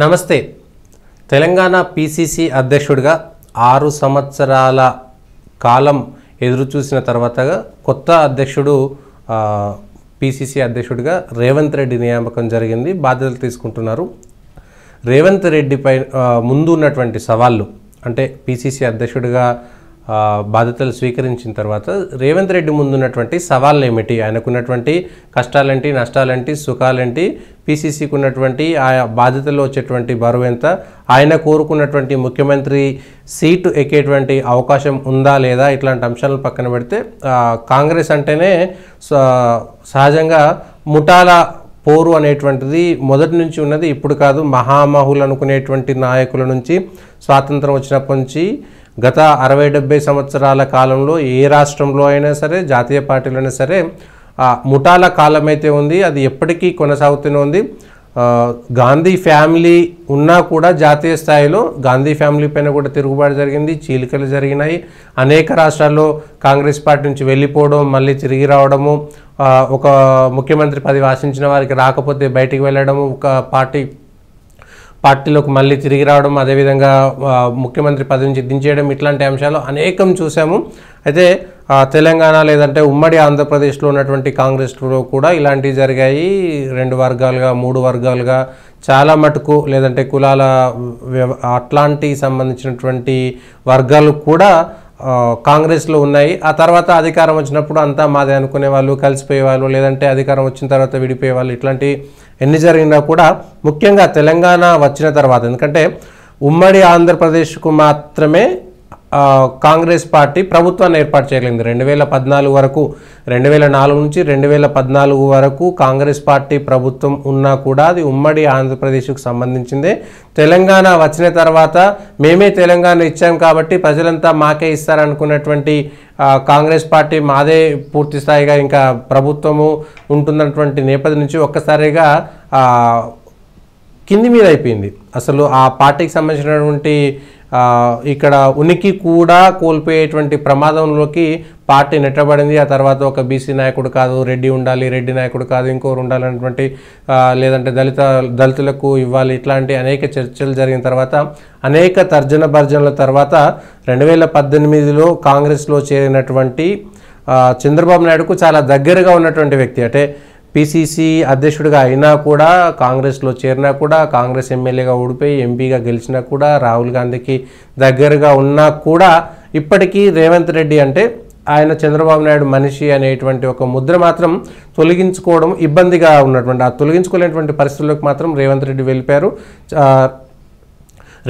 నమస్తే తెలంగాణ పిసిసి అధ్యక్షుడిగా ఆరు సంవత్సరాల కాలం ఎదురుచూసిన తర్వాతగా కొత్త అధ్యక్షుడు పిసిసి అధ్యక్షుడిగా రేవంత్ రెడ్డి నియామకం జరిగింది బాధ్యతలు తీసుకుంటున్నారు రేవంత్ రెడ్డిపై ముందు ఉన్నటువంటి సవాళ్ళు అంటే పిసిసి అధ్యక్షుడిగా బాధ్యతలు స్వీకరించిన తర్వాత రేవంత్ రెడ్డి ముందున్నటువంటి సవాళ్ళు ఏమిటి ఆయనకున్నటువంటి కష్టాలేంటి నష్టాలేంటి సుఖాలేంటి పీసీసీకి ఉన్నటువంటి ఆ బాధ్యతలు వచ్చేటువంటి బరువు ఎంత ఆయన కోరుకున్నటువంటి ముఖ్యమంత్రి సీటు ఎక్కేటువంటి అవకాశం ఉందా లేదా ఇట్లాంటి అంశాలను పక్కన పెడితే కాంగ్రెస్ అంటేనే సహజంగా ముఠాల పోరు అనేటువంటిది మొదటి నుంచి ఉన్నది ఇప్పుడు కాదు మహామహులు అనుకునేటువంటి నాయకుల నుంచి స్వాతంత్రం వచ్చినప్పటి నుంచి గత అరవై డెబ్బై సంవత్సరాల కాలంలో ఏ రాష్ట్రంలో అయినా సరే జాతీయ పార్టీలో అయినా సరే ముఠాల కాలం అయితే ఉంది అది ఎప్పటికీ కొనసాగుతూనే ఉంది గాంధీ ఫ్యామిలీ ఉన్నా కూడా జాతీయ స్థాయిలో గాంధీ ఫ్యామిలీ పైన కూడా తిరుగుబాటు జరిగింది చీలికలు జరిగినాయి అనేక రాష్ట్రాల్లో కాంగ్రెస్ పార్టీ నుంచి వెళ్ళిపోవడం మళ్ళీ తిరిగి రావడము ఒక ముఖ్యమంత్రి పదవి ఆశించిన వారికి రాకపోతే బయటికి వెళ్ళడము ఒక పార్టీ పార్టీలోకి మళ్ళీ తిరిగి రావడం అదేవిధంగా ముఖ్యమంత్రి పదవి నుంచి దించేయడం ఇట్లాంటి అంశాలు అనేకం చూసాము అయితే తెలంగాణ లేదంటే ఉమ్మడి ఆంధ్రప్రదేశ్లో ఉన్నటువంటి కాంగ్రెస్లో కూడా ఇలాంటివి జరిగాయి రెండు వర్గాలుగా మూడు వర్గాలుగా చాలా మటుకు లేదంటే కులాల అట్లాంటి సంబంధించినటువంటి వర్గాలు కూడా కాంగ్రెస్లో ఉన్నాయి ఆ తర్వాత అధికారం వచ్చినప్పుడు అంతా మాదే అనుకునే వాళ్ళు కలిసిపోయేవాళ్ళు లేదంటే అధికారం వచ్చిన తర్వాత విడిపోయే వాళ్ళు ఇట్లాంటి ఎన్ని జరిగినా కూడా ముఖ్యంగా తెలంగాణ వచ్చిన తర్వాత ఎందుకంటే ఉమ్మడి ఆంధ్రప్రదేశ్కు మాత్రమే కాంగ్రెస్ పార్టీ ప్రభుత్వాన్ని ఏర్పాటు చేయగలిగింది రెండు వేల పద్నాలుగు వరకు రెండు వేల నాలుగు నుంచి రెండు వేల పద్నాలుగు వరకు కాంగ్రెస్ పార్టీ ప్రభుత్వం ఉన్నా కూడా అది ఉమ్మడి ఆంధ్రప్రదేశ్కు సంబంధించిందే తెలంగాణ వచ్చిన తర్వాత మేమే తెలంగాణ ఇచ్చాం కాబట్టి ప్రజలంతా మాకే ఇస్తారనుకున్నటువంటి కాంగ్రెస్ పార్టీ మాదే పూర్తి స్థాయిగా ఇంకా ప్రభుత్వము ఉంటుందన్నటువంటి నేపథ్యం నుంచి ఒక్కసారిగా కింది మీద అయిపోయింది అసలు ఆ పార్టీకి సంబంధించినటువంటి ఇక్కడ ఉనికి కూడా కోల్పోయేటువంటి ప్రమాదంలోకి పార్టీ నెట్టబడింది ఆ తర్వాత ఒక బీసీ నాయకుడు కాదు రెడ్డి ఉండాలి రెడ్డి నాయకుడు కాదు ఇంకోరు ఉండాలన్నటువంటి లేదంటే దళిత దళితులకు ఇవ్వాలి ఇట్లాంటి అనేక చర్చలు జరిగిన తర్వాత అనేక తర్జన భర్జనల తర్వాత రెండు వేల పద్దెనిమిదిలో కాంగ్రెస్లో చేరినటువంటి చంద్రబాబు నాయుడుకు చాలా దగ్గరగా ఉన్నటువంటి వ్యక్తి అంటే పిసిసి అధ్యక్షుడిగా అయినా కూడా కాంగ్రెస్లో చేరినా కూడా కాంగ్రెస్ ఎమ్మెల్యేగా ఓడిపోయి ఎంపీగా గెలిచినా కూడా రాహుల్ గాంధీకి దగ్గరగా ఉన్నా కూడా ఇప్పటికీ రేవంత్ రెడ్డి అంటే ఆయన చంద్రబాబు నాయుడు మనిషి అనేటువంటి ఒక ముద్ర మాత్రం తొలగించుకోవడం ఇబ్బందిగా ఉన్నటువంటి ఆ తొలగించుకోలేనటువంటి పరిస్థితుల్లోకి మాత్రం రేవంత్ రెడ్డి వెళ్ళిపోయారు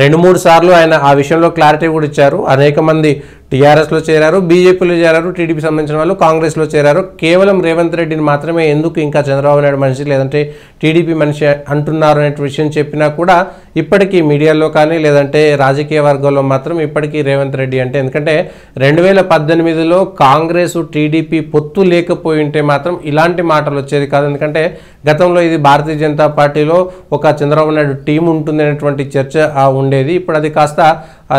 రెండు మూడు సార్లు ఆయన ఆ విషయంలో క్లారిటీ కూడా ఇచ్చారు అనేక మంది టీఆర్ఎస్లో చేరారు బీజేపీలో చేరారు టీడీపీ సంబంధించిన వాళ్ళు కాంగ్రెస్లో చేరారు కేవలం రేవంత్ రెడ్డిని మాత్రమే ఎందుకు ఇంకా చంద్రబాబు నాయుడు మనిషి లేదంటే టీడీపీ మనిషి అంటున్నారు అనే విషయం చెప్పినా కూడా ఇప్పటికీ మీడియాలో కానీ లేదంటే రాజకీయ వర్గంలో మాత్రం ఇప్పటికీ రేవంత్ రెడ్డి అంటే ఎందుకంటే రెండు వేల పద్దెనిమిదిలో కాంగ్రెస్ టీడీపీ పొత్తు లేకపోయి ఉంటే మాత్రం ఇలాంటి మాటలు వచ్చేది కాదు ఎందుకంటే గతంలో ఇది భారతీయ జనతా పార్టీలో ఒక చంద్రబాబు నాయుడు టీం ఉంటుంది అనేటువంటి చర్చ ఉండేది ఇప్పుడు అది కాస్త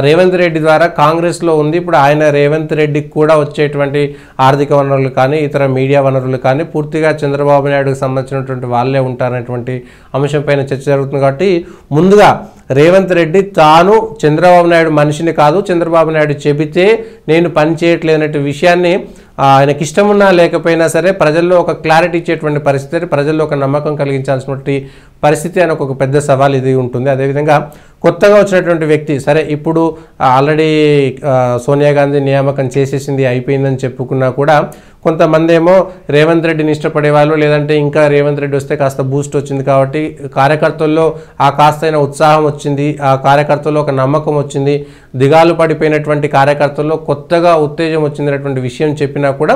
రేవంత్ రెడ్డి ద్వారా కాంగ్రెస్లో ఉంది ఇప్పుడు ఆయన రేవంత్ రెడ్డికి కూడా వచ్చేటువంటి ఆర్థిక వనరులు కానీ ఇతర మీడియా వనరులు కానీ పూర్తిగా చంద్రబాబు నాయుడుకు సంబంధించినటువంటి వాళ్ళే ఉంటారనేటువంటి అంశంపైన చర్చ జరుగుతుంది కాబట్టి ముందుగా రేవంత్ రెడ్డి తాను చంద్రబాబు నాయుడు మనిషిని కాదు చంద్రబాబు నాయుడు చెబితే నేను పని చేయట్లేదనే విషయాన్ని ఆయనకి ఇష్టమున్నా లేకపోయినా సరే ప్రజల్లో ఒక క్లారిటీ ఇచ్చేటువంటి పరిస్థితి ప్రజల్లో ఒక నమ్మకం కలిగించాల్సినటువంటి పరిస్థితి అని ఒక పెద్ద సవాల్ ఇది ఉంటుంది అదేవిధంగా కొత్తగా వచ్చినటువంటి వ్యక్తి సరే ఇప్పుడు ఆల్రెడీ సోనియా గాంధీ నియామకం చేసేసింది అయిపోయిందని చెప్పుకున్నా కూడా కొంతమంది ఏమో రేవంత్ రెడ్డిని ఇష్టపడేవాళ్ళు లేదంటే ఇంకా రేవంత్ రెడ్డి వస్తే కాస్త బూస్ట్ వచ్చింది కాబట్టి కార్యకర్తల్లో ఆ కాస్త ఉత్సాహం వచ్చింది ఆ కార్యకర్తల్లో ఒక నమ్మకం వచ్చింది దిగాలు పడిపోయినటువంటి కార్యకర్తల్లో కొత్తగా ఉత్తేజం వచ్చినటువంటి విషయం చెప్పినా కూడా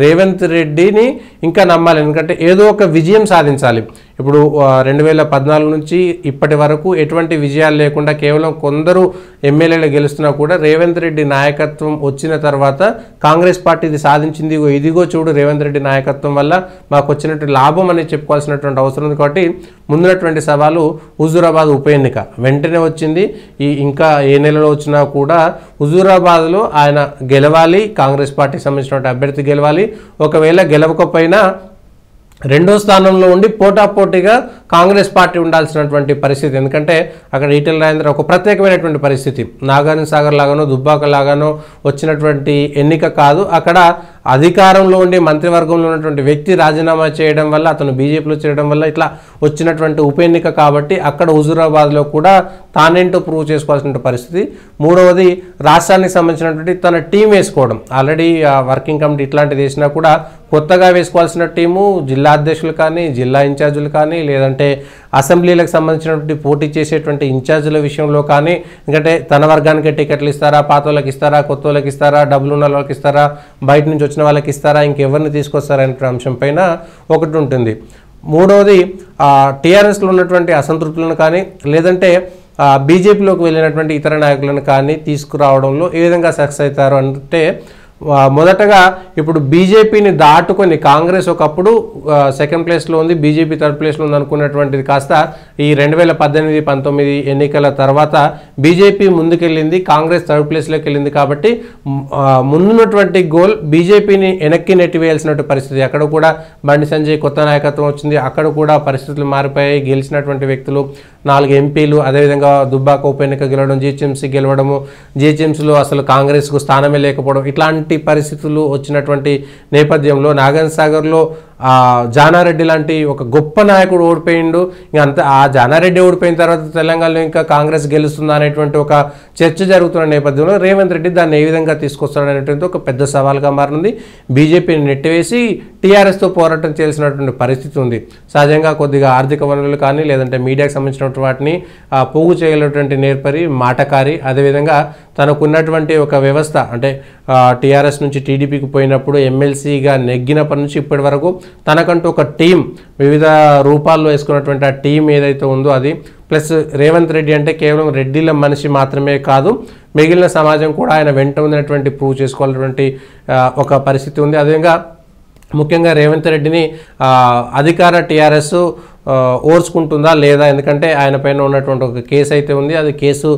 రేవంత్ రెడ్డిని ఇంకా నమ్మాలి ఎందుకంటే ఏదో ఒక విజయం సాధించాలి ఇప్పుడు రెండు వేల పద్నాలుగు నుంచి ఇప్పటి వరకు ఎటువంటి విజయాలు లేకుండా కేవలం కొందరు ఎమ్మెల్యేలు గెలుస్తున్నా కూడా రేవంత్ రెడ్డి నాయకత్వం వచ్చిన తర్వాత కాంగ్రెస్ పార్టీ ఇది సాధించింది ఇదిగో చూడు రేవంత్ రెడ్డి నాయకత్వం వల్ల మాకు వచ్చినటువంటి లాభం అనేది చెప్పుకోవాల్సినటువంటి అవసరం ఉంది కాబట్టి ముందున్నటువంటి సవాలు హుజూరాబాద్ ఉప ఎన్నిక వెంటనే వచ్చింది ఈ ఇంకా ఏ నెలలో వచ్చినా ఉన్నా కూడా హుజూరాబాద్లో ఆయన గెలవాలి కాంగ్రెస్ పార్టీకి సంబంధించినటువంటి అభ్యర్థి గెలవాలి ఒకవేళ గెలవకపోయినా రెండో స్థానంలో ఉండి పోటాపోటీగా కాంగ్రెస్ పార్టీ ఉండాల్సినటువంటి పరిస్థితి ఎందుకంటే అక్కడ ఈటెల రాజేంద్ర ఒక ప్రత్యేకమైనటువంటి పరిస్థితి నాగార్జున సాగర్ లాగానో దుబ్బాక లాగానో వచ్చినటువంటి ఎన్నిక కాదు అక్కడ అధికారంలో ఉండి మంత్రివర్గంలో ఉన్నటువంటి వ్యక్తి రాజీనామా చేయడం వల్ల అతను బీజేపీలో చేయడం వల్ల ఇట్లా వచ్చినటువంటి ఉప ఎన్నిక కాబట్టి అక్కడ హుజూరాబాద్లో కూడా తానేంటో ప్రూవ్ చేసుకోవాల్సిన పరిస్థితి మూడవది రాష్ట్రానికి సంబంధించినటువంటి తన టీం వేసుకోవడం ఆల్రెడీ వర్కింగ్ కమిటీ ఇట్లాంటిది వేసినా కూడా కొత్తగా వేసుకోవాల్సిన టీము జిల్లా అధ్యక్షులు కానీ జిల్లా ఇన్ఛార్జీలు కానీ లేదంటే ఎందుకంటే అసెంబ్లీలకు సంబంధించినటువంటి పోటీ చేసేటువంటి ఇన్ఛార్జీల విషయంలో కానీ ఎందుకంటే తన వర్గానికి టికెట్లు ఇస్తారా పాత వాళ్ళకి ఇస్తారా కొత్త వాళ్ళకి ఇస్తారా డబ్బులు ఉన్న వాళ్ళకి ఇస్తారా బయట నుంచి వచ్చిన వాళ్ళకి ఇస్తారా ఇంకెవరిని తీసుకొస్తారనే అంశం పైన ఒకటి ఉంటుంది మూడవది టీఆర్ఎస్లో ఉన్నటువంటి అసంతృప్తులను కానీ లేదంటే బీజేపీలోకి వెళ్ళినటువంటి ఇతర నాయకులను కానీ తీసుకురావడంలో ఏ విధంగా సక్సెస్ అవుతారు అంటే మొదటగా ఇప్పుడు బీజేపీని దాటుకొని కాంగ్రెస్ ఒకప్పుడు సెకండ్ ప్లేస్లో ఉంది బీజేపీ థర్డ్ ప్లేస్లో ఉంది అనుకున్నటువంటిది కాస్త ఈ రెండు వేల పద్దెనిమిది పంతొమ్మిది ఎన్నికల తర్వాత బీజేపీ ముందుకెళ్ళింది కాంగ్రెస్ థర్డ్ ప్లేస్లోకి వెళ్ళింది కాబట్టి ముందున్నటువంటి గోల్ బీజేపీని వెనక్కి నెట్టివేయాల్సినటువంటి పరిస్థితి అక్కడ కూడా బండి సంజయ్ కొత్త నాయకత్వం వచ్చింది అక్కడ కూడా పరిస్థితులు మారిపోయాయి గెలిచినటువంటి వ్యక్తులు నాలుగు ఎంపీలు అదేవిధంగా దుబ్బాక ఉప ఎన్నిక గెలవడం జిహెచ్ఎంసీ గెలవడము జిహెచ్ఎంసీలో అసలు కాంగ్రెస్కు స్థానమే లేకపోవడం ఇట్లాంటి పరిస్థితులు వచ్చినటువంటి నేపథ్యంలో నాగన్ సాగర్లో జానారెడ్డి లాంటి ఒక గొప్ప నాయకుడు ఓడిపోయిండు ఇంకా అంత ఆ జానారెడ్డి ఓడిపోయిన తర్వాత తెలంగాణలో ఇంకా కాంగ్రెస్ గెలుస్తుందా అనేటువంటి ఒక చర్చ జరుగుతున్న నేపథ్యంలో రేవంత్ రెడ్డి దాన్ని ఏ విధంగా తీసుకొస్తాడు అనేటువంటి ఒక పెద్ద సవాల్గా మారింది బీజేపీని నెట్టివేసి టీఆర్ఎస్తో పోరాటం చేసినటువంటి పరిస్థితి ఉంది సహజంగా కొద్దిగా ఆర్థిక వనరులు కానీ లేదంటే మీడియాకు సంబంధించినటువంటి వాటిని పోగు చేయలేటువంటి నేర్పరి మాటకారి అదేవిధంగా తనకున్నటువంటి ఒక వ్యవస్థ అంటే టీఆర్ఎస్ నుంచి టీడీపీకి పోయినప్పుడు ఎమ్మెల్సీగా నెగ్గినప్పటి నుంచి ఇప్పటి వరకు తనకంటూ ఒక టీం వివిధ రూపాల్లో వేసుకున్నటువంటి ఆ టీం ఏదైతే ఉందో అది ప్లస్ రేవంత్ రెడ్డి అంటే కేవలం రెడ్డిల మనిషి మాత్రమే కాదు మిగిలిన సమాజం కూడా ఆయన వెంట ఉన్నటువంటి ప్రూవ్ చేసుకోవాలన్నటువంటి ఒక పరిస్థితి ఉంది అదేవిధంగా ముఖ్యంగా రేవంత్ రెడ్డిని అధికార టీఆర్ఎస్ ఓర్చుకుంటుందా లేదా ఎందుకంటే ఆయన పైన ఉన్నటువంటి ఒక కేసు అయితే ఉంది అది కేసు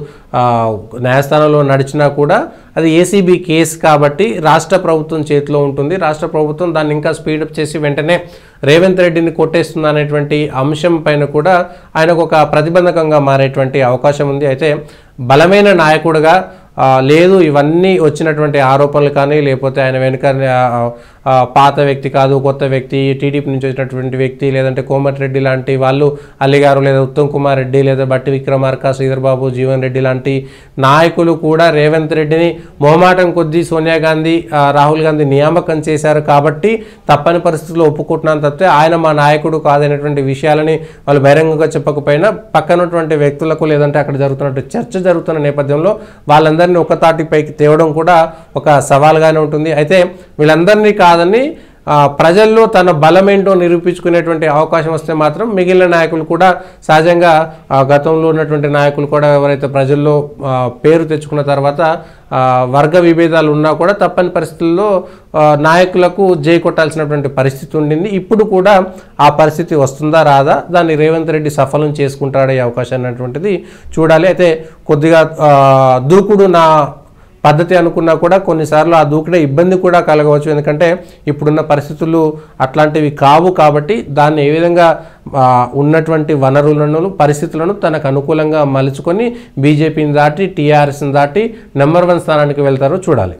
న్యాయస్థానంలో నడిచినా కూడా అది ఏసీబీ కేసు కాబట్టి రాష్ట్ర ప్రభుత్వం చేతిలో ఉంటుంది రాష్ట్ర ప్రభుత్వం దాన్ని ఇంకా స్పీడప్ చేసి వెంటనే రేవంత్ రెడ్డిని కొట్టేస్తుంది అనేటువంటి అంశం పైన కూడా ఆయనకు ఒక ప్రతిబంధకంగా మారేటువంటి అవకాశం ఉంది అయితే బలమైన నాయకుడుగా లేదు ఇవన్నీ వచ్చినటువంటి ఆరోపణలు కానీ లేకపోతే ఆయన వెనుక పాత వ్యక్తి కాదు కొత్త వ్యక్తి టీడీపీ నుంచి వచ్చినటువంటి వ్యక్తి లేదంటే కోమటిరెడ్డి లాంటి వాళ్ళు అల్లిగారు లేదా ఉత్తమ్ కుమార్ రెడ్డి లేదా బట్టి విక్రమార్క శ్రీధర్బాబు జీవన్ రెడ్డి లాంటి నాయకులు కూడా రేవంత్ రెడ్డిని మొహమాటం కొద్దీ సోనియా గాంధీ రాహుల్ గాంధీ నియామకం చేశారు కాబట్టి తప్పని పరిస్థితుల్లో ఒప్పుకుంటున్నాను తప్పితే ఆయన మా నాయకుడు కాదనేటువంటి విషయాలని వాళ్ళు బహిరంగంగా చెప్పకపోయినా పక్కనటువంటి వ్యక్తులకు లేదంటే అక్కడ జరుగుతున్నట్టు చర్చ జరుగుతున్న నేపథ్యంలో వాళ్ళందరూ వీళ్ళందరినీ ఒక తాటిపైకి తేవడం కూడా ఒక సవాల్గానే ఉంటుంది అయితే వీళ్ళందరినీ కాదని ప్రజల్లో తన బలమేంటో నిరూపించుకునేటువంటి అవకాశం వస్తే మాత్రం మిగిలిన నాయకులు కూడా సహజంగా గతంలో ఉన్నటువంటి నాయకులు కూడా ఎవరైతే ప్రజల్లో పేరు తెచ్చుకున్న తర్వాత వర్గ విభేదాలు ఉన్నా కూడా తప్పని పరిస్థితుల్లో నాయకులకు జై కొట్టాల్సినటువంటి పరిస్థితి ఉండింది ఇప్పుడు కూడా ఆ పరిస్థితి వస్తుందా రాదా దాన్ని రేవంత్ రెడ్డి సఫలం చేసుకుంటాడే అవకాశం అనేటువంటిది చూడాలి అయితే కొద్దిగా దూకుడు నా పద్ధతి అనుకున్నా కూడా కొన్నిసార్లు ఆ దూకుడే ఇబ్బంది కూడా కలగవచ్చు ఎందుకంటే ఇప్పుడున్న పరిస్థితులు అట్లాంటివి కావు కాబట్టి దాన్ని ఏ విధంగా ఉన్నటువంటి వనరులను పరిస్థితులను తనకు అనుకూలంగా మలుచుకొని బీజేపీని దాటి టీఆర్ఎస్ని దాటి నెంబర్ వన్ స్థానానికి వెళ్తారో చూడాలి